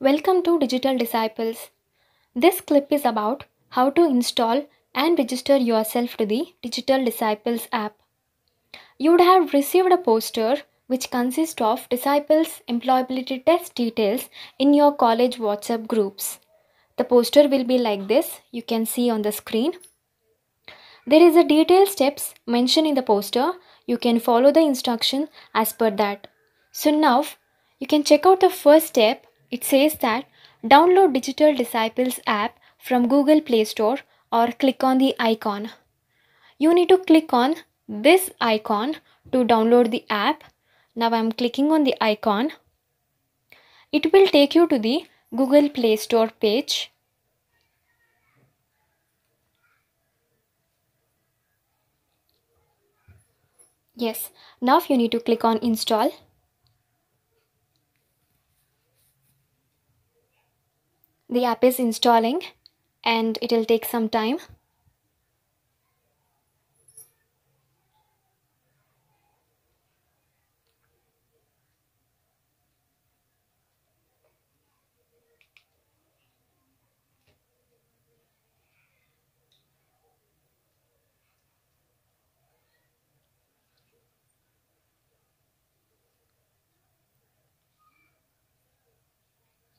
Welcome to Digital Disciples. This clip is about how to install and register yourself to the Digital Disciples app. You would have received a poster which consists of Disciples employability test details in your college WhatsApp groups. The poster will be like this, you can see on the screen. There is a detailed steps mentioned in the poster. You can follow the instruction as per that. So now you can check out the first step it says that download Digital Disciples app from Google Play Store or click on the icon. You need to click on this icon to download the app. Now I'm clicking on the icon. It will take you to the Google Play Store page. Yes, now you need to click on install. the app is installing and it will take some time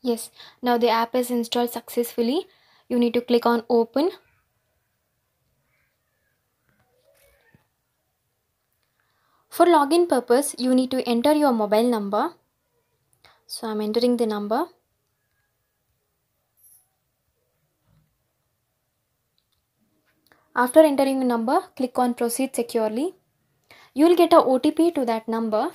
Yes, now the app is installed successfully. You need to click on open. For login purpose, you need to enter your mobile number. So I'm entering the number. After entering the number, click on proceed securely. You will get a OTP to that number.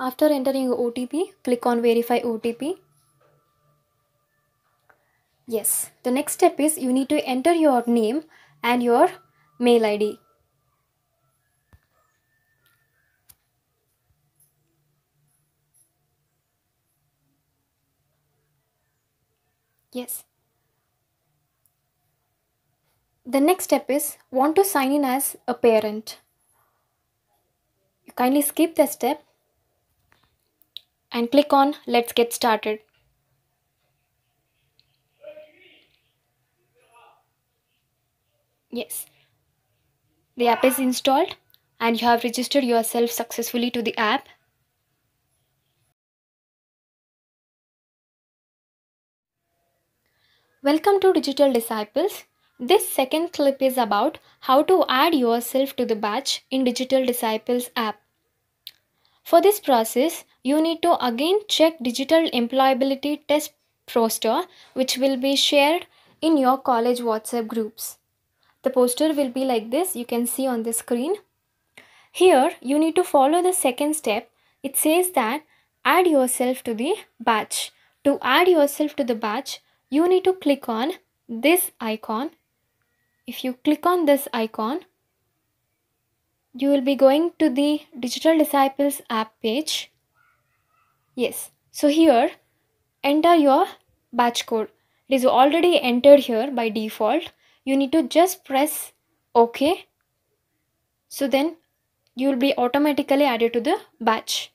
After entering OTP, click on verify OTP. Yes, the next step is you need to enter your name and your mail ID. Yes. The next step is want to sign in as a parent. You kindly skip the step and click on let's get started. Yes, the app is installed and you have registered yourself successfully to the app. Welcome to Digital Disciples. This second clip is about how to add yourself to the batch in Digital Disciples app. For this process, you need to again check digital employability test poster which will be shared in your college WhatsApp groups. The poster will be like this, you can see on the screen. Here, you need to follow the second step. It says that add yourself to the batch. To add yourself to the batch, you need to click on this icon. If you click on this icon, you will be going to the Digital Disciples app page. Yes, so here enter your batch code. It is already entered here by default. You need to just press OK. So then you will be automatically added to the batch.